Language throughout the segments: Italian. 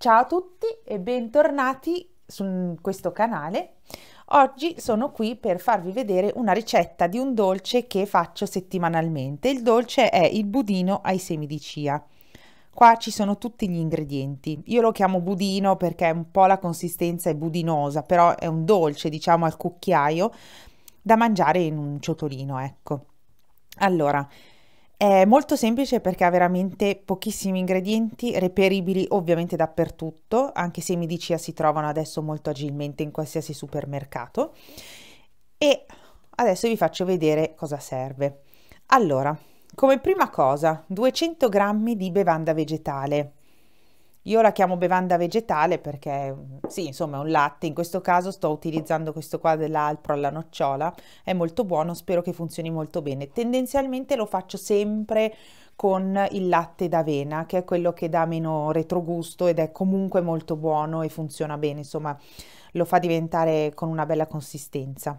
Ciao a tutti e bentornati su questo canale. Oggi sono qui per farvi vedere una ricetta di un dolce che faccio settimanalmente. Il dolce è il budino ai semi di chia. Qua ci sono tutti gli ingredienti. Io lo chiamo budino perché un po' la consistenza è budinosa, però è un dolce, diciamo, al cucchiaio da mangiare in un ciotolino, ecco. Allora, è molto semplice perché ha veramente pochissimi ingredienti, reperibili ovviamente dappertutto, anche se i medicina si trovano adesso molto agilmente in qualsiasi supermercato. E adesso vi faccio vedere cosa serve. Allora, come prima cosa, 200 g di bevanda vegetale, io la chiamo bevanda vegetale perché mm, sì, insomma è un latte, in questo caso sto utilizzando questo qua dell'alpro alla nocciola, è molto buono, spero che funzioni molto bene. Tendenzialmente lo faccio sempre con il latte d'avena, che è quello che dà meno retrogusto ed è comunque molto buono e funziona bene, insomma lo fa diventare con una bella consistenza.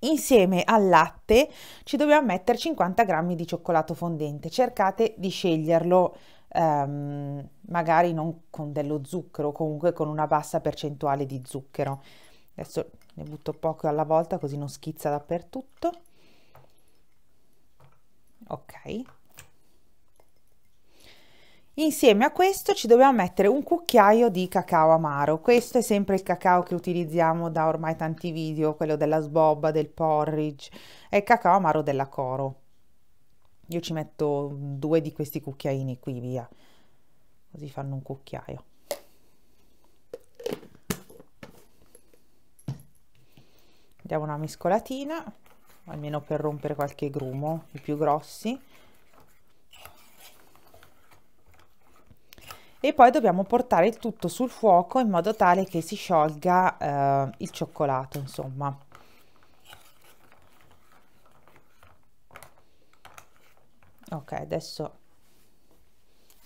Insieme al latte ci dobbiamo mettere 50 g di cioccolato fondente, cercate di sceglierlo ehm, magari non con dello zucchero, comunque con una bassa percentuale di zucchero. Adesso ne butto poco alla volta così non schizza dappertutto. Ok. Insieme a questo ci dobbiamo mettere un cucchiaio di cacao amaro. Questo è sempre il cacao che utilizziamo da ormai tanti video, quello della sbobba, del porridge, è il cacao amaro della Coro. Io ci metto due di questi cucchiaini qui, via. Così fanno un cucchiaio. Diamo una mescolatina, almeno per rompere qualche grumo, i più grossi. E poi dobbiamo portare il tutto sul fuoco in modo tale che si sciolga eh, il cioccolato, insomma. ok adesso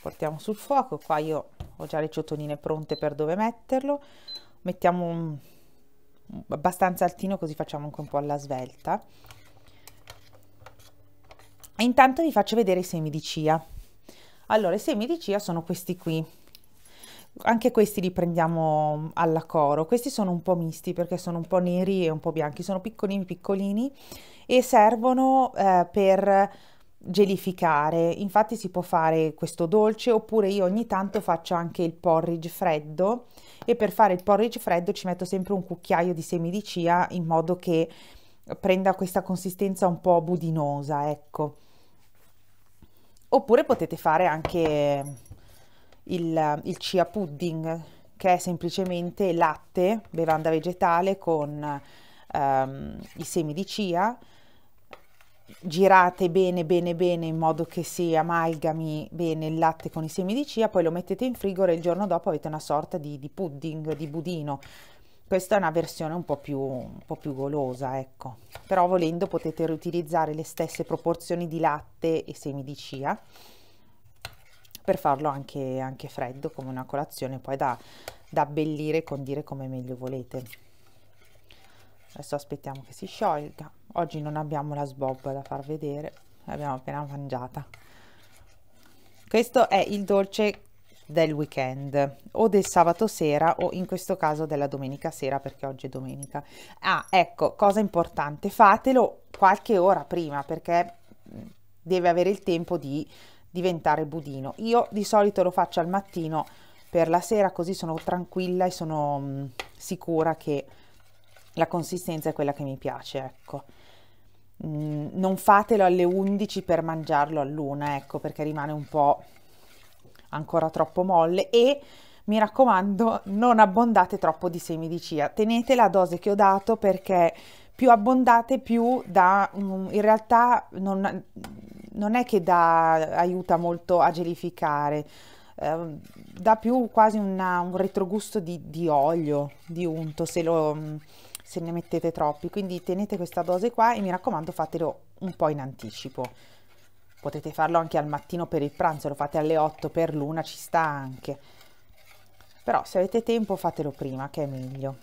portiamo sul fuoco qua io ho già le ciotoline pronte per dove metterlo mettiamo un, abbastanza altino così facciamo anche un po' alla svelta e intanto vi faccio vedere i semi di chia allora i semi di chia sono questi qui anche questi li prendiamo alla coro questi sono un po' misti perché sono un po' neri e un po' bianchi sono piccolini piccolini e servono eh, per gelificare, infatti si può fare questo dolce oppure io ogni tanto faccio anche il porridge freddo e per fare il porridge freddo ci metto sempre un cucchiaio di semi di chia in modo che prenda questa consistenza un po' budinosa, ecco. Oppure potete fare anche il, il chia pudding che è semplicemente latte, bevanda vegetale con ehm, i semi di chia girate bene bene bene in modo che si amalgami bene il latte con i semi di chia, poi lo mettete in frigo e il giorno dopo avete una sorta di, di pudding, di budino. Questa è una versione un po, più, un po' più golosa, ecco. Però volendo potete riutilizzare le stesse proporzioni di latte e semi di chia per farlo anche, anche freddo come una colazione poi da, da abbellire e condire come meglio volete. Adesso aspettiamo che si sciolga oggi non abbiamo la sbobba da far vedere l'abbiamo appena mangiata questo è il dolce del weekend o del sabato sera o in questo caso della domenica sera perché oggi è domenica ah ecco cosa importante fatelo qualche ora prima perché mm, deve avere il tempo di diventare budino io di solito lo faccio al mattino per la sera così sono tranquilla e sono mh, mm, sicura che la consistenza è quella che mi piace ecco Mm, non fatelo alle 11 per mangiarlo all'una, ecco, perché rimane un po' ancora troppo molle e mi raccomando non abbondate troppo di semi di chia, tenete la dose che ho dato perché più abbondate più da, mm, in realtà non, non è che da, aiuta molto a gelificare, eh, dà più quasi una, un retrogusto di, di, olio, di unto se lo, mm, se ne mettete troppi, quindi tenete questa dose qua e mi raccomando fatelo un po' in anticipo. Potete farlo anche al mattino per il pranzo, lo fate alle 8 per l'una, ci sta anche. Però se avete tempo fatelo prima, che è meglio.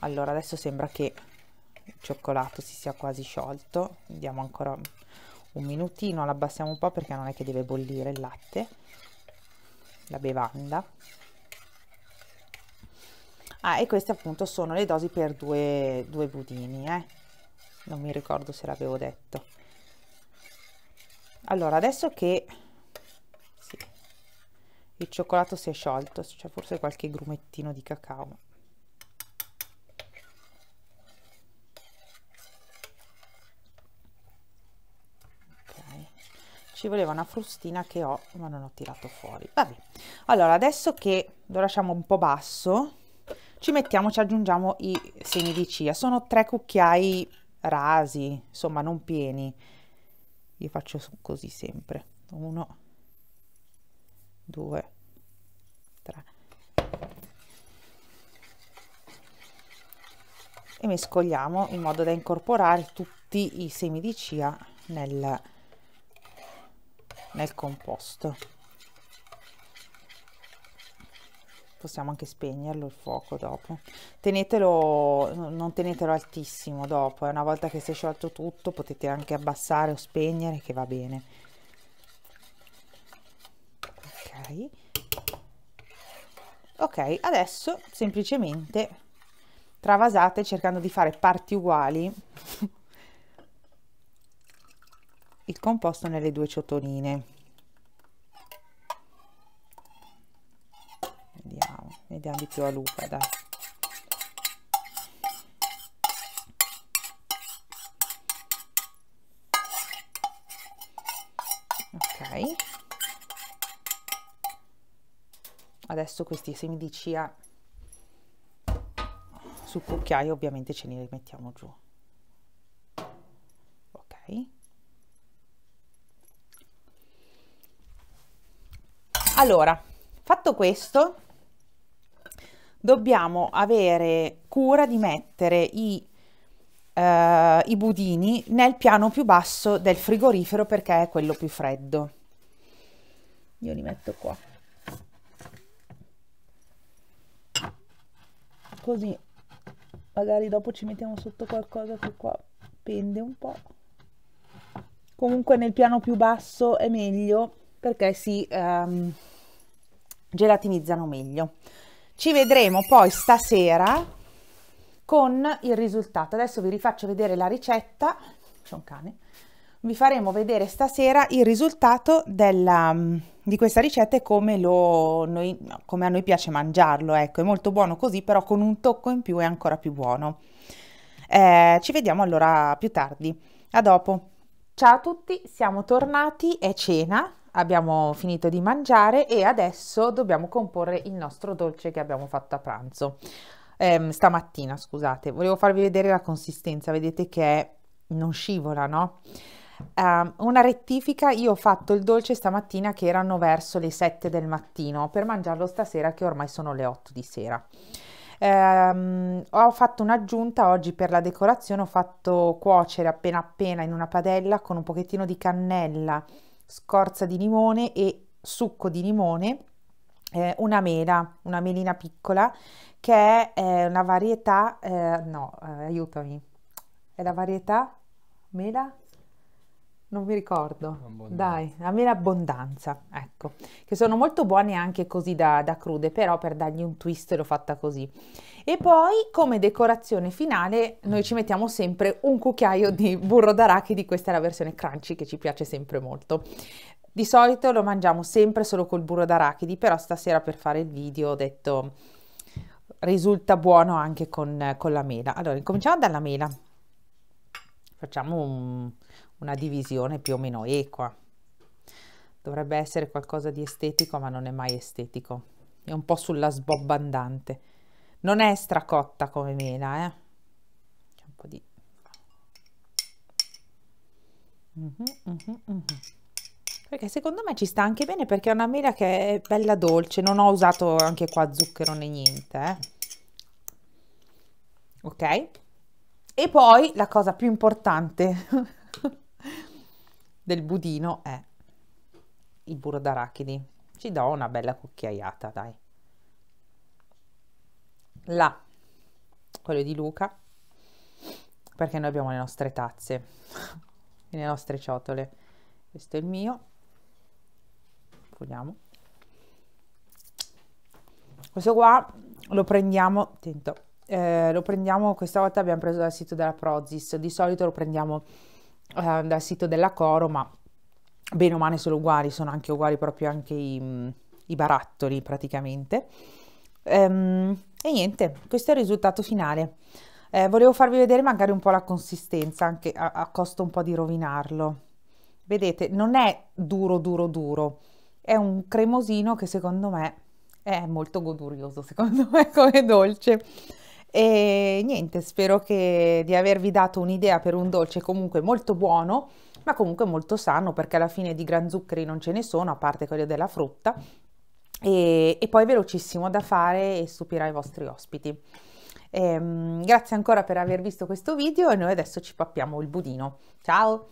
Allora, adesso sembra che il cioccolato si sia quasi sciolto. Diamo ancora un minutino, l'abbassiamo un po' perché non è che deve bollire il latte, la bevanda ah, e queste appunto sono le dosi per due, due budini eh? non mi ricordo se l'avevo detto allora adesso che sì, il cioccolato si è sciolto c'è forse qualche grumettino di cacao ci voleva una frustina che ho ma non ho tirato fuori vabbè allora adesso che lo lasciamo un po' basso ci mettiamo, ci aggiungiamo i semi di chia. Sono tre cucchiai rasi, insomma non pieni. Io faccio così sempre. Uno, due, tre. E mescoliamo in modo da incorporare tutti i semi di chia nel, nel composto. possiamo anche spegnerlo il fuoco dopo tenetelo non tenetelo altissimo dopo eh. una volta che si è sciolto tutto potete anche abbassare o spegnere che va bene ok ok adesso semplicemente travasate cercando di fare parti uguali il composto nelle due ciotoline ne diamo di più a Luca dai ok adesso questi semi di chia ah, sul cucchiaio ovviamente ce li rimettiamo giù ok allora, fatto questo, dobbiamo avere cura di mettere i, eh, i budini nel piano più basso del frigorifero perché è quello più freddo. Io li metto qua. Così magari dopo ci mettiamo sotto qualcosa che qua pende un po'. Comunque nel piano più basso è meglio perché si ehm, gelatinizzano meglio. Ci vedremo poi stasera con il risultato. Adesso vi rifaccio vedere la ricetta. C'è un cane. Vi faremo vedere stasera il risultato della, mm, di questa ricetta e come, lo, noi, come a noi piace mangiarlo. Ecco, è molto buono così, però con un tocco in più è ancora più buono. Eh, ci vediamo allora più tardi. A dopo. Ciao a tutti, siamo tornati, è cena, abbiamo finito di mangiare e adesso dobbiamo comporre il nostro dolce che abbiamo fatto a pranzo. Eh, stamattina, scusate, volevo farvi vedere la consistenza, vedete che è, non scivola, no? Uh, una rettifica, io ho fatto il dolce stamattina che erano verso le 7 del mattino per mangiarlo stasera che ormai sono le 8 di sera. Um, ho fatto un'aggiunta oggi per la decorazione, ho fatto cuocere appena appena in una padella con un pochettino di cannella, scorza di limone e succo di limone, eh, una mela, una melina piccola, che è eh, una varietà, eh, no, eh, aiutami, è la varietà mela? Non mi ricordo, abbondanza. dai, a me l'abbondanza, ecco, che sono molto buone anche così da, da crude, però per dargli un twist l'ho fatta così. E poi come decorazione finale noi ci mettiamo sempre un cucchiaio di burro d'arachidi, questa è la versione crunchy che ci piace sempre molto. Di solito lo mangiamo sempre solo col burro d'arachidi, però stasera per fare il video ho detto risulta buono anche con, con la mela. Allora, incominciamo dalla mela. Facciamo un una divisione più o meno equa. Dovrebbe essere qualcosa di estetico, ma non è mai estetico. È un po' sulla sbobba andante. Non è stracotta come mela, eh. C'è un po' di... Mm -hmm, mm -hmm, mm -hmm. Perché secondo me ci sta anche bene perché è una mela che è bella dolce. Non ho usato anche qua zucchero né niente, eh. Ok? E poi la cosa più importante del budino è il burro d'arachidi. Ci do una bella cucchiaiata, dai. La, quello di Luca, perché noi abbiamo le nostre tazze, le nostre ciotole. Questo è il mio. Puliamo. Questo qua lo prendiamo, attento, eh, lo prendiamo, questa volta abbiamo preso dal sito della Prozis, di solito lo prendiamo eh, dal sito della Coro, ma bene o male sono uguali, sono anche uguali proprio anche i, i barattoli praticamente. Ehm, e niente, questo è il risultato finale. Eh, volevo farvi vedere magari un po' la consistenza, anche a, a costo un po' di rovinarlo. Vedete, non è duro duro duro, è un cremosino che secondo me è molto godurioso, secondo me come dolce. E niente, spero che di avervi dato un'idea per un dolce comunque molto buono, ma comunque molto sano, perché alla fine di gran zuccheri non ce ne sono, a parte quello della frutta, e, e poi velocissimo da fare e stupirà i vostri ospiti. E, ehm, grazie ancora per aver visto questo video e noi adesso ci pappiamo il budino. Ciao!